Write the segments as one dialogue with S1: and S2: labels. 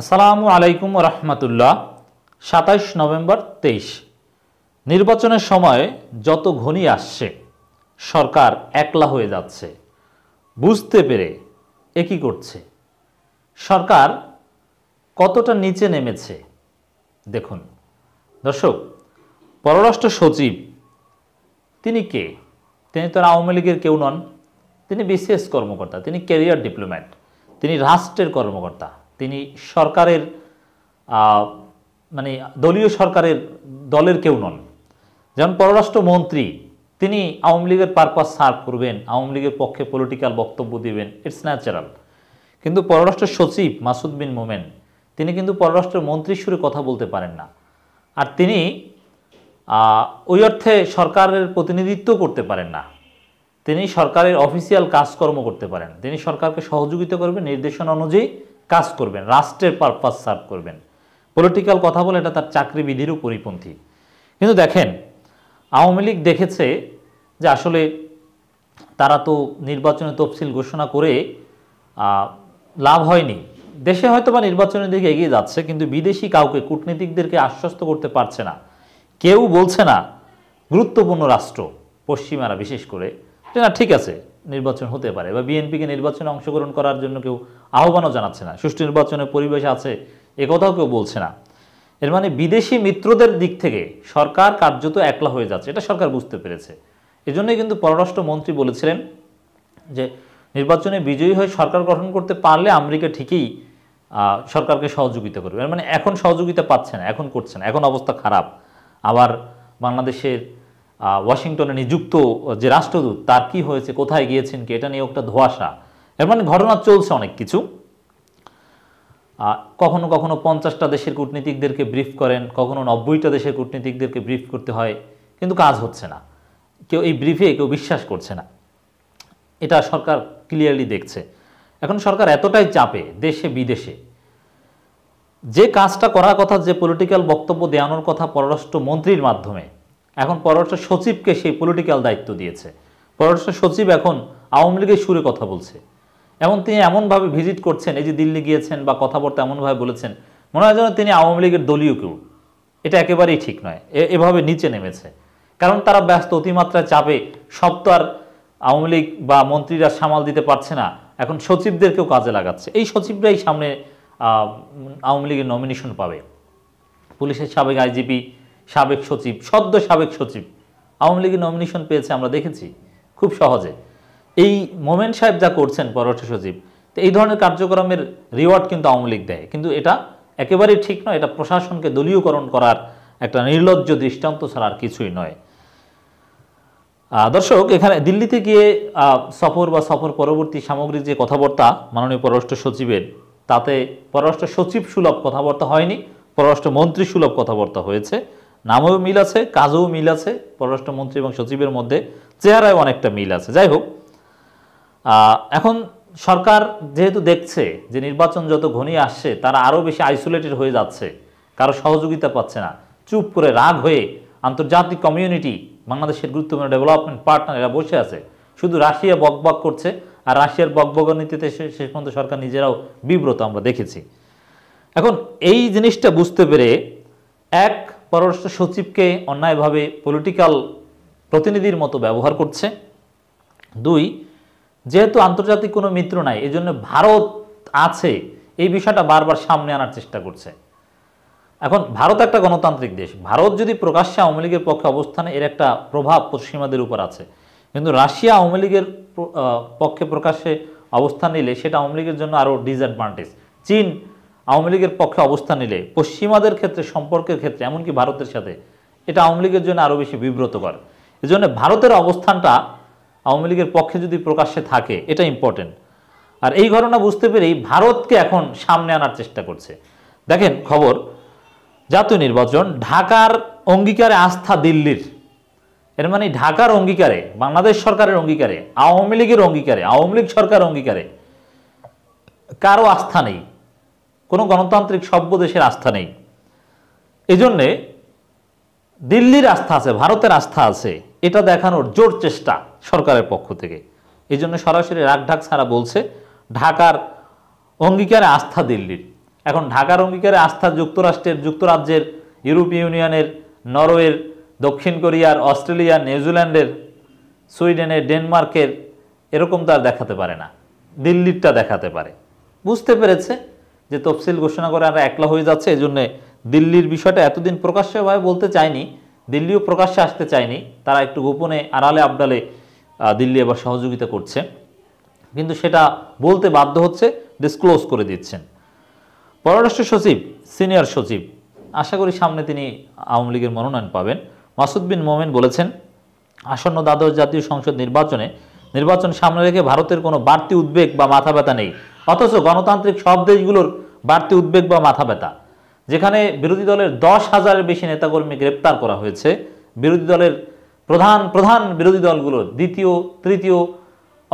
S1: আসসালামু আলাইকুম রহমতুল্লাহ সাতাইশ নভেম্বর তেইশ নির্বাচনের সময় যত ঘনি আসছে সরকার একলা হয়ে যাচ্ছে বুঝতে পেরে একই করছে সরকার কতটা নিচে নেমেছে দেখুন দর্শক পররাষ্ট্র সচিব তিনি কে তিনি তো আওয়ামী লীগের কেউ নন তিনি বিশেষ কর্মকর্তা তিনি ক্যারিয়ার ডিপ্লোম্যাট তিনি রাষ্ট্রের কর্মকর্তা তিনি সরকারের মানে দলীয় সরকারের দলের কেউ নন যেমন পররাষ্ট্রমন্ত্রী তিনি আওয়ামী লীগের পারপাস সার্ভ করবেন আওয়ামী লীগের পক্ষে পলিটিক্যাল বক্তব্য দিবেন ইটস ন্যাচারাল কিন্তু পররাষ্ট্র সচিব মাসুদ বিন মোমেন তিনি কিন্তু পররাষ্ট্র সুরে কথা বলতে পারেন না আর তিনি ওই অর্থে সরকারের প্রতিনিধিত্ব করতে পারেন না তিনি সরকারের অফিসিয়াল কাজকর্ম করতে পারেন তিনি সরকারকে সহযোগিতা করবেন নির্দেশনা অনুযায়ী কাজ করবেন রাষ্ট্রের পারপাস সার্ভ করবেন পলিটিক্যাল কথা বলে এটা তার চাকরি বিধিরও পরিপন্থী কিন্তু দেখেন আওয়ামী লীগ দেখেছে যে আসলে তারা তো নির্বাচনের তফসিল ঘোষণা করে লাভ হয়নি দেশে হয়তো বা নির্বাচনের দিকে এগিয়ে যাচ্ছে কিন্তু বিদেশি কাউকে কূটনীতিকদেরকে আশ্বস্ত করতে পারছে না কেউ বলছে না গুরুত্বপূর্ণ রাষ্ট্র পশ্চিমারা বিশেষ করে না ঠিক আছে নির্বাচন হতে পারে বা বিএনপিকে নির্বাচনে অংশগ্রহণ করার জন্য কেউ আহ্বানও জানাচ্ছে না সুষ্ঠু নির্বাচনের পরিবেশ আছে একথাও কেউ বলছে না এর মানে বিদেশি মিত্রদের দিক থেকে সরকার কার্যত একলা হয়ে যাচ্ছে এটা সরকার বুঝতে পেরেছে এজন্যই কিন্তু পররাষ্ট্রমন্ত্রী বলেছিলেন যে নির্বাচনে বিজয়ী হয়ে সরকার গঠন করতে পারলে আমেরিকা ঠিকই সরকারকে সহযোগিতা করবে মানে এখন সহযোগিতা পাচ্ছে না এখন করছে না এখন অবস্থা খারাপ আবার বাংলাদেশের ওয়াশিংটনে নিযুক্ত যে রাষ্ট্রদূত তার কি হয়েছে কোথায় গিয়েছেন কি এটা নিয়ে একটা ধোয়াশা এর মানে ঘটনা চলছে অনেক কিছু কখনো কখনো পঞ্চাশটা দেশের কূটনীতিকদেরকে ব্রিফ করেন কখনো নব্বইটা দেশের কূটনীতিকদেরকে ব্রিফ করতে হয় কিন্তু কাজ হচ্ছে না কেউ এই ব্রিফে কেউ বিশ্বাস করছে না এটা সরকার ক্লিয়ারলি দেখছে এখন সরকার এতটাই চাপে দেশে বিদেশে যে কাজটা করার কথা যে পলিটিক্যাল বক্তব্য দেওয়ানোর কথা পররাষ্ট্র মন্ত্রীর মাধ্যমে এখন পররাষ্ট্র সচিবকে সেই পলিটিক্যাল দায়িত্ব দিয়েছে পররাষ্ট্র সচিব এখন আওয়ামী লীগের সুরে কথা বলছে এবং তিনি এমনভাবে ভিজিট করছেন এই যে দিল্লি গিয়েছেন বা কথাবার্তা এমনভাবে বলেছেন মনে হয় যেন তিনি আওয়ামী লীগের দলীয় কেউ এটা একেবারেই ঠিক নয় এভাবে নিচে নেমেছে কারণ তারা ব্যস্ত অতিমাত্রা চাপে সব তো আর আওয়ামী লীগ বা মন্ত্রীরা সামাল দিতে পারছে না এখন সচিবদেরকেও কাজে লাগাচ্ছে এই সচিবরাই সামনে আওয়ামী লীগের নমিনেশন পাবে পুলিশের সাবেক আইজিপি সাবেক সচিব সদ্য সাবেক সচিব আওয়ামী লীগের নমিনেশন পেয়েছে আমরা দেখেছি খুব সহজে এই মোমেন সাহেব যা করছেন পররাষ্ট্র সচিব তো এই ধরনের কার্যক্রমের রিওয়ার্ড কিন্তু আওয়ামী লীগ দেয় কিন্তু এটা একেবারেই ঠিক নয় এটা প্রশাসনকে দলীয়করণ করার একটা নির্লজ্জ দৃষ্টান্ত ছাড়া আর কিছুই নয় দর্শক এখানে দিল্লিতে গিয়ে সফর বা সফর পরবর্তী সামগ্রিক যে কথাবার্তা মাননীয় পররাষ্ট্র সচিবের তাতে পররাষ্ট্র সচিব সুলভ কথাবার্তা হয়নি পররাষ্ট্রমন্ত্রী সুলভ কথাবার্তা হয়েছে নামেও মিল আছে কাজেও মিল আছে পররাষ্ট্রমন্ত্রী এবং সচিবের মধ্যে চেহারায় অনেকটা মিল আছে যাই হোক এখন সরকার যেহেতু দেখছে যে নির্বাচন যত ঘনিয়ে আসছে তারা আরও বেশি আইসোলেটেড হয়ে যাচ্ছে কারো সহযোগিতা পাচ্ছে না চুপ করে রাগ হয়ে আন্তর্জাতিক কমিউনিটি বাংলাদেশের গুরুত্বপূর্ণ ডেভেলপমেন্ট পার্টনার এরা বসে আছে শুধু রাশিয়া বকবক করছে আর রাশিয়ার নীতিতে শেষ পর্যন্ত সরকার নিজেরাও বিব্রত আমরা দেখেছি এখন এই জিনিসটা বুঝতে পেরে এক পররাষ্ট্র সচিবকে অন্যায়ভাবে পলিটিক্যাল প্রতিনিধির মতো ব্যবহার করছে দুই যেহেতু আন্তর্জাতিক কোনো মিত্র নাই জন্য ভারত আছে এই বিষয়টা বারবার সামনে আনার চেষ্টা করছে এখন ভারত একটা গণতান্ত্রিক দেশ ভারত যদি প্রকাশ্যে আওয়ামী লীগের পক্ষে অবস্থানে এর একটা প্রভাব পশ্চিমাদের উপর আছে কিন্তু রাশিয়া আওয়ামী লীগের পক্ষে প্রকাশ্যে অবস্থান নিলে সেটা আওয়ামী লীগের জন্য আরও ডিসঅ্যাডভান্টেজ চীন আওয়ামী লীগের পক্ষে অবস্থান নিলে পশ্চিমাদের ক্ষেত্রে সম্পর্কের ক্ষেত্রে এমনকি ভারতের সাথে এটা আওয়ামী লীগের জন্য আরও বেশি বিব্রতকর এজন্য ভারতের অবস্থানটা আওয়ামী লীগের পক্ষে যদি প্রকাশ্যে থাকে এটা ইম্পর্টেন্ট আর এই ঘটনা বুঝতে পেরেই ভারতকে এখন সামনে আনার চেষ্টা করছে দেখেন খবর জাতীয় নির্বাচন ঢাকার অঙ্গীকারে আস্থা দিল্লির এর মানে ঢাকার অঙ্গীকারে বাংলাদেশ সরকারের অঙ্গীকারে আওয়ামী লীগের অঙ্গীকারে আওয়ামী লীগ সরকার অঙ্গীকারে কারো আস্থা নেই কোনো গণতান্ত্রিক সভ্য দেশের আস্থা নেই এজন্যে দিল্লির আস্থা আছে ভারতের আস্থা আছে এটা দেখানোর জোর চেষ্টা সরকারের পক্ষ থেকে এই জন্য সরাসরি রাগঢাক ছাড়া বলছে ঢাকার অঙ্গীকারে আস্থা দিল্লির এখন ঢাকার অঙ্গীকারে আস্থা যুক্তরাষ্ট্রের যুক্তরাজ্যের ইউরোপীয় ইউনিয়নের নরওয়ের দক্ষিণ কোরিয়ার অস্ট্রেলিয়া নিউজিল্যান্ডের সুইডেনের ডেনমার্কের এরকম তার দেখাতে পারে না দিল্লিরটা দেখাতে পারে বুঝতে পেরেছে যে তফসিল ঘোষণা করে আমরা একলা হয়ে যাচ্ছে এজন্য দিল্লির বিষয়টা এতদিন প্রকাশ্যভাবে বলতে চায়নি দিল্লিও প্রকাশ্যে আসতে চায়নি তারা একটু গোপনে আড়ালে আবডালে দিল্লি এবার সহযোগিতা করছে কিন্তু সেটা বলতে বাধ্য হচ্ছে ডিসক্লোজ করে দিচ্ছেন পররাষ্ট্র সচিব সিনিয়র সচিব আশা করি সামনে তিনি আওয়ামী লীগের মনোনয়ন পাবেন মাসুদ বিন মোমেন বলেছেন আসন্ন দ্বাদশ জাতীয় সংসদ নির্বাচনে নির্বাচন সামনে রেখে ভারতের কোনো বাড়তি উদ্বেগ বা মাথা ব্যথা নেই অথচ গণতান্ত্রিক সব দেশগুলোর বাড়তি উদ্বেগ বা মাথা ব্যথা যেখানে বিরোধী দলের দশ হাজারের বেশি নেতাকর্মী গ্রেপ্তার করা হয়েছে বিরোধী দলের প্রধান প্রধান বিরোধী দলগুলোর দ্বিতীয় তৃতীয়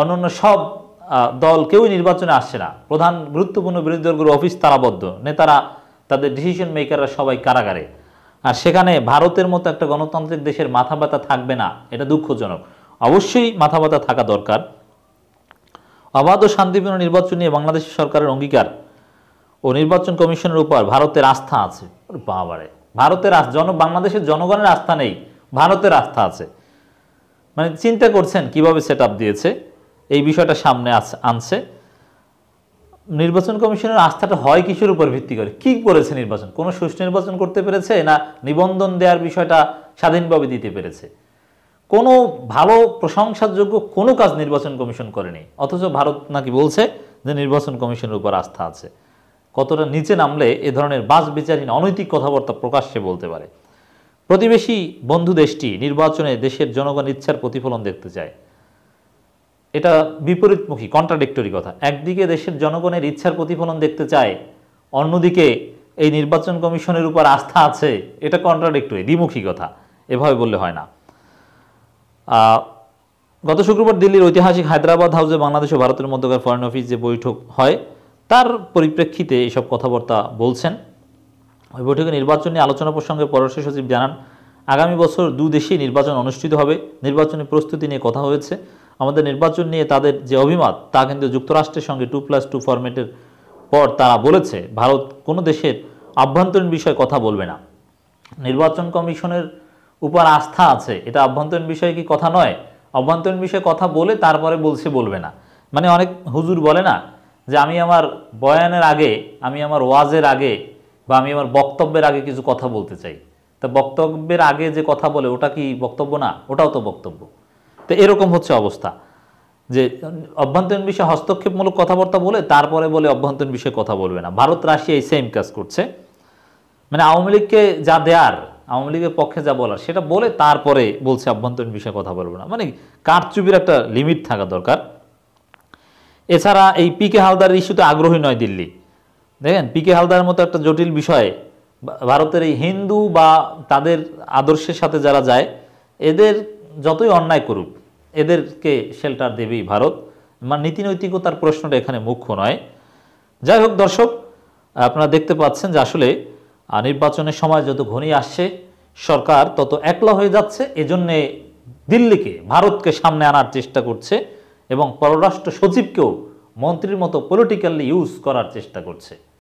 S1: অন্যান্য সব দল কেউই নির্বাচনে আসছে না প্রধান গুরুত্বপূর্ণ বিরোধী দলগুলোর অফিস তারাবদ্ধ নেতারা তাদের ডিসিশন মেকাররা সবাই কারাগারে আর সেখানে ভারতের মতো একটা গণতান্ত্রিক দেশের মাথা ব্যথা থাকবে না এটা দুঃখজনক অবশ্যই মাথা ব্যথা থাকা দরকার অবাধ ও শান্তিপূর্ণ নির্বাচন নিয়ে বাংলাদেশ সরকারের অঙ্গীকার ও নির্বাচন কমিশনের উপর ভারতের আস্থা আছে বাবারে ভারতের জন বাংলাদেশের জনগণের আস্থা নেই ভারতের আস্থা আছে মানে চিন্তা করছেন কিভাবে সেট দিয়েছে এই বিষয়টা সামনে আনছে নির্বাচন কমিশনের আস্থাটা হয় কিসের উপর ভিত্তি করে কি করেছে নির্বাচন কোনো সুষ্ঠু নির্বাচন করতে পেরেছে না নিবন্ধন দেওয়ার বিষয়টা স্বাধীনভাবে দিতে পেরেছে কোনো ভালো প্রশংসাযোগ্য কোনো কাজ নির্বাচন কমিশন করেনি অথচ ভারত নাকি বলছে যে নির্বাচন কমিশনের উপর আস্থা আছে কতটা নিচে নামলে এ ধরনের বাস বিচারহীন অনৈতিক কথাবার্তা প্রকাশ্যে বলতে পারে প্রতিবেশী বন্ধু দেশটি নির্বাচনে দেশের জনগণ ইচ্ছার প্রতিফলন দেখতে চায় এটা বিপরীতমুখী কন্ট্রাডিক্টরি কথা একদিকে দেশের জনগণের ইচ্ছার প্রতিফলন দেখতে চায় অন্যদিকে এই নির্বাচন কমিশনের উপর আস্থা আছে এটা কন্ট্রাডিক্টরি দ্বিমুখী কথা এভাবে বললে হয় না গত শুক্রবার দিল্লির ঐতিহাসিক হায়দ্রাবাদ হাউসে বাংলাদেশ ও ভারতের মধ্যকার ফরেন অফিস যে বৈঠক হয় তার পরিপ্রেক্ষিতে এসব কথাবার্তা বলছেন ওই বৈঠকে নির্বাচন নিয়ে আলোচনা প্রসঙ্গে পররাষ্ট্র সচিব জানান আগামী বছর দু দেশে নির্বাচন অনুষ্ঠিত হবে নির্বাচনী প্রস্তুতি নিয়ে কথা হয়েছে আমাদের নির্বাচন নিয়ে তাদের যে অভিমত তা কিন্তু যুক্তরাষ্ট্রের সঙ্গে টু প্লাস টু ফরম্যাটের পর তারা বলেছে ভারত কোনো দেশের আভ্যন্তরীণ বিষয়ে কথা বলবে না নির্বাচন কমিশনের উপর আস্থা আছে এটা আভ্যন্তরীণ বিষয়ে কি কথা নয় অভ্যন্তরীণ বিষয়ে কথা বলে তারপরে বলছে বলবে না মানে অনেক হুজুর বলে না যে আমি আমার বয়ানের আগে আমি আমার ওয়াজের আগে বা আমি আমার বক্তব্যের আগে কিছু কথা বলতে চাই তা বক্তব্যের আগে যে কথা বলে ওটা কি বক্তব্য না ওটাও তো বক্তব্য তো এরকম হচ্ছে অবস্থা যে অভ্যন্তরীণ বিষয়ে হস্তক্ষেপমূলক কথাবার্তা বলে তারপরে বলে অভ্যন্তরীণ বিষয়ে কথা বলবে না ভারত রাশিয়া এই সেম কাজ করছে মানে আওয়ামী লীগকে যা দেয়ার আওয়ামী লীগের পক্ষে যা বলার সেটা বলে তারপরে বলছে অভ্যন্তরীণ বিষয়ে কথা বলবো না মানে কাঠচুপির একটা লিমিট থাকা দরকার এছাড়া এই পিকে হালদার ইস্যুতে আগ্রহী নয় দিল্লি দেখেন পিকে হালদার মতো একটা জটিল বিষয় ভারতের এই হিন্দু বা তাদের আদর্শের সাথে যারা যায় এদের যতই অন্যায় করুক এদেরকে শেল্টার দেবেই ভারত মানে নীতিনৈতিকতার প্রশ্নটা এখানে মুখ্য নয় যাই হোক দর্শক আপনারা দেখতে পাচ্ছেন যে আসলে নির্বাচনের সময় যত ঘনিয়ে আসছে সরকার তত একলা হয়ে যাচ্ছে এজন্যে দিল্লিকে ভারতকে সামনে আনার চেষ্টা করছে এবং পররাষ্ট্র সচিবকেও মন্ত্রীর মতো পলিটিক্যালি ইউজ করার চেষ্টা করছে